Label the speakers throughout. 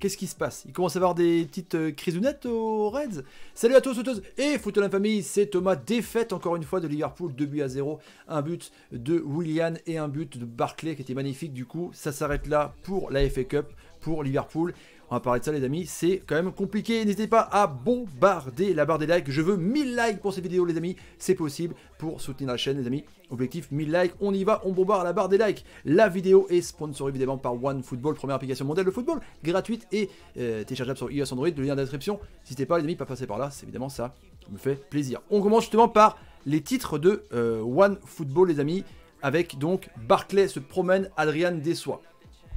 Speaker 1: Qu'est-ce qui se passe Il commence à avoir des petites euh, crisounettes aux Reds Salut à tous, sauteuses et foot la famille, c'est Thomas. Défaite encore une fois de Liverpool, 2 buts à 0. Un but de Willian et un but de Barclay qui était magnifique du coup. Ça s'arrête là pour la FA Cup, pour Liverpool. On va parler de ça les amis, c'est quand même compliqué. N'hésitez pas à bombarder la barre des likes. Je veux 1000 likes pour cette vidéo les amis. C'est possible pour soutenir la chaîne les amis. Objectif 1000 likes, on y va, on bombarde la barre des likes. La vidéo est sponsorée évidemment par OneFootball, première application mondiale de football, gratuite et euh, téléchargeable sur iOS Android. Le lien description. N'hésitez pas les amis, pas passer par là, c'est évidemment ça me fait plaisir. On commence justement par les titres de euh, One Football, les amis, avec donc Barclay se promène, Adrian déçoit.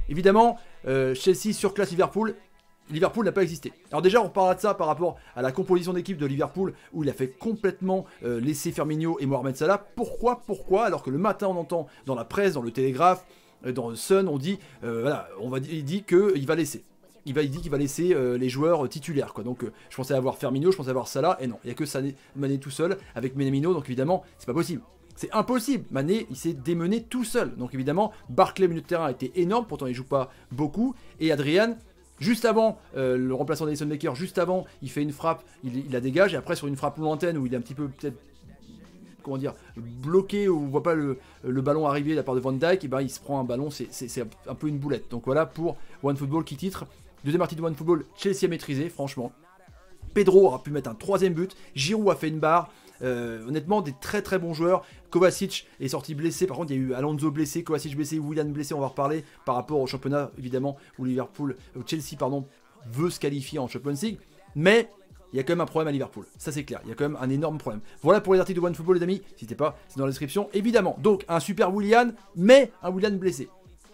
Speaker 1: Évidemment, euh, Chelsea sur classe Liverpool Liverpool n'a pas existé. Alors déjà, on parlera de ça par rapport à la composition d'équipe de Liverpool, où il a fait complètement euh, laisser Firmino et Mohamed Salah. Pourquoi Pourquoi Alors que le matin, on entend dans la presse, dans le Télégraphe, euh, dans le Sun, on dit, euh, voilà, on va, il dit qu'il va laisser. Il, va, dit qu'il va laisser les joueurs titulaires. Quoi. Donc je pensais avoir Firmino, je pensais avoir Salah, et non, il n'y a que Sané, Mané tout seul avec Menemino, donc évidemment, c'est pas possible. C'est impossible. Mané, il s'est démené tout seul. Donc évidemment, Barclay, milieu de terrain, était énorme. Pourtant, il joue pas beaucoup. Et Adrian, Juste avant, euh, le remplaçant d'Alison Baker, juste avant, il fait une frappe, il, la dégage, et après sur une frappe lointaine où il est un petit peu peut-être comment dire, bloqué où on voit pas le, ballon arriver de la part de Van Dyke, et ben il se prend un ballon, c'est un peu une boulette. Donc voilà pour One Football qui titre. Deuxième partie de One Football, Chelsea a maîtrisé, franchement. Pedro aura pu mettre un troisième but, Giroud a fait une barre, euh, honnêtement, des très très bons joueurs. Kovacic est sorti blessé. Par contre, il y a eu Alonso blessé, Kovacic blessé, Willian blessé. On va reparler par rapport au championnat, évidemment, où Liverpool, Chelsea, pardon, veut se qualifier en Champions League. Mais il y a quand même un problème à Liverpool. Ça, c'est clair. Il y a quand même un énorme problème. Voilà pour les articles de One Football, les amis. N'hésitez pas, c'est dans la description, évidemment. Donc, un super Willian, mais un Willian blessé.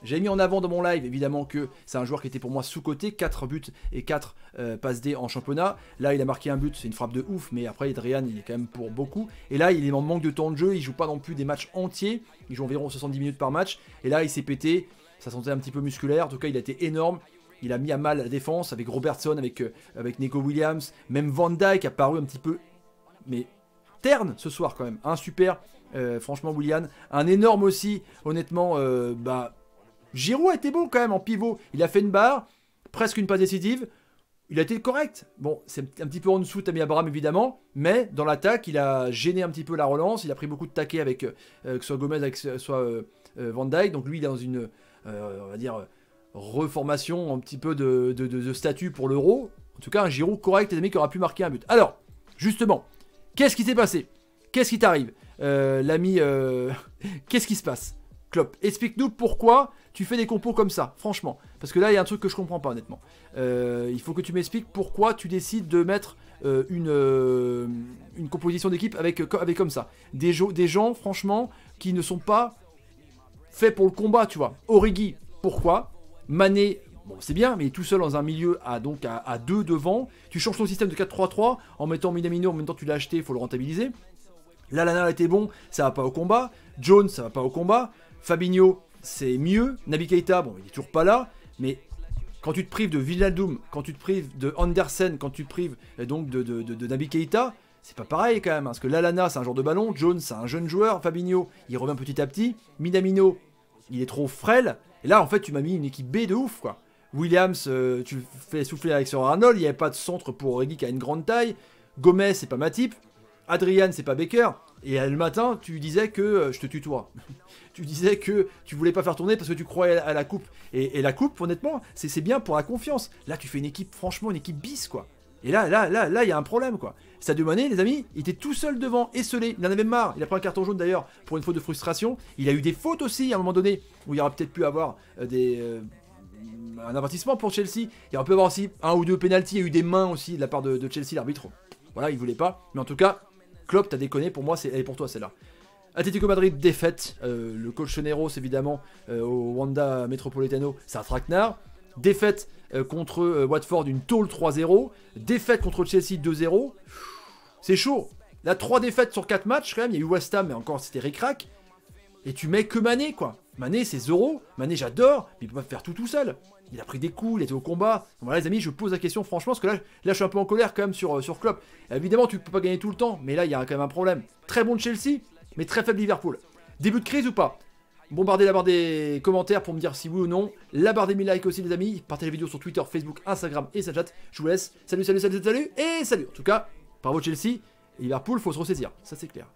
Speaker 1: J'ai mis en avant dans mon live, évidemment, que c'est un joueur qui était pour moi sous-côté, 4 buts et 4 euh, passes D en championnat. Là, il a marqué un but, c'est une frappe de ouf, mais après, Adrian, il est quand même pour beaucoup. Et là, il est en manque de temps de jeu, il joue pas non plus des matchs entiers, il joue environ 70 minutes par match. Et là, il s'est pété, ça sentait un petit peu musculaire, en tout cas, il a été énorme. Il a mis à mal la défense avec Robertson, avec, euh, avec Nico Williams, même Van Dyke a paru un petit peu, mais terne ce soir quand même. Un super, euh, franchement, William. Un énorme aussi, honnêtement, bah Giroud a été bon quand même en pivot. Il a fait une barre, presque une passe décisive. Il a été correct. Bon, c'est un petit peu en dessous de Tammy Abraham, évidemment. Mais dans l'attaque, il a gêné un petit peu la relance. Il a pris beaucoup de taquets avec euh, soit Gomez, avec, soit euh, euh, Van Dyke. Donc lui, il est dans une, on va dire, reformation un petit peu de, statut pour l'euro. En tout cas, un Giroud correct, les amis, qui aura pu marquer un but. Alors, justement, qu'est-ce qui s'est passé Qu'est-ce qui t'arrive L'ami, qu'est-ce qui se passe Explique-nous pourquoi tu fais des compos comme ça, franchement. Parce que là, il y a un truc que je comprends pas, honnêtement. Euh, il faut que tu m'expliques pourquoi tu décides de mettre euh, euh, une, composition d'équipe avec, avec comme ça. Des, des gens, franchement, qui ne sont pas faits pour le combat, tu vois. Origi, pourquoi Mané, bon, c'est bien, mais tout seul dans un milieu à, donc, à, deux devant. Tu changes ton système de 4-3-3 en mettant Minamino, en même temps tu l'as acheté, il faut le rentabiliser. Lalana était bon, ça va pas au combat. Jones, ça va pas au combat. Fabinho, c'est mieux. Nabi Keita, bon, il est toujours pas là, mais quand tu te prives de Villaldoum, quand tu te prives de Andersen, quand tu te prives euh, donc de, de, de, Nabi Keita, c'est pas pareil quand même, hein, parce que Lalana, c'est un joueur de ballon, Jones, c'est un jeune joueur, Fabinho, il revient petit à petit, Minamino, il est trop frêle, et là, en fait, tu m'as mis une équipe B de ouf, quoi. Williams, euh, tu fais souffler avec son Arnold, il y avait pas de centre pour Reggie qui a une grande taille, Gomez, c'est pas ma type, Adrian, c'est pas Baker, et euh, le matin, tu disais que euh, je te tutoie. tu disais que tu voulais pas faire tourner parce que tu croyais à la coupe. Et, la coupe, honnêtement, c'est bien pour la confiance. Là, tu fais une équipe, franchement, une équipe bis, quoi. Et là, là, là, là, il y a un problème, quoi. ça Mané, les amis, il était tout seul devant, esselé. Il en avait marre. Il a pris un carton jaune d'ailleurs pour une faute de frustration. Il a eu des fautes aussi à un moment donné où il aurait peut-être pu avoir euh, des. un avertissement pour Chelsea. Il aurait pu avoir aussi un ou deux pénalties. Il y a eu des mains aussi de la part de, Chelsea, l'arbitre. Voilà, il voulait pas. Mais en tout cas, Klopp, t'as déconné, pour moi, c'est, elle pour toi celle-là. Atletico Madrid, défaite. Euh, le coach Neros, évidemment, euh, au Wanda Metropolitano, c'est un traquenard. Défaite euh, contre Watford, une tôle 3-0. Défaite contre Chelsea, 2-0. C'est chaud. la 3 défaites sur 4 matchs, quand même. Il y a eu West Ham, mais encore, c'était ric et tu mets que Mané, quoi. Mané, c'est zéro. Mané, j'adore, mais il peut pas faire tout tout seul. Il a pris des coups, il était au combat. voilà, les amis, je pose la question franchement, parce que là, là je suis un peu en colère quand même sur, euh, sur Klopp. Évidemment, tu peux pas gagner tout le temps, mais là, il y a quand même un problème. Très bon de Chelsea, mais très faible Liverpool. Début de crise ou pas Bombardez la barre des commentaires pour me dire si oui ou non. La barre des mille likes aussi, les amis. Partagez la vidéo sur Twitter, Facebook, Instagram et Snapchat. Je vous laisse. Salut, salut, salut, salut, Et salut. En tout cas, bravo Chelsea. Liverpool, faut se ressaisir. Ça, c'est clair.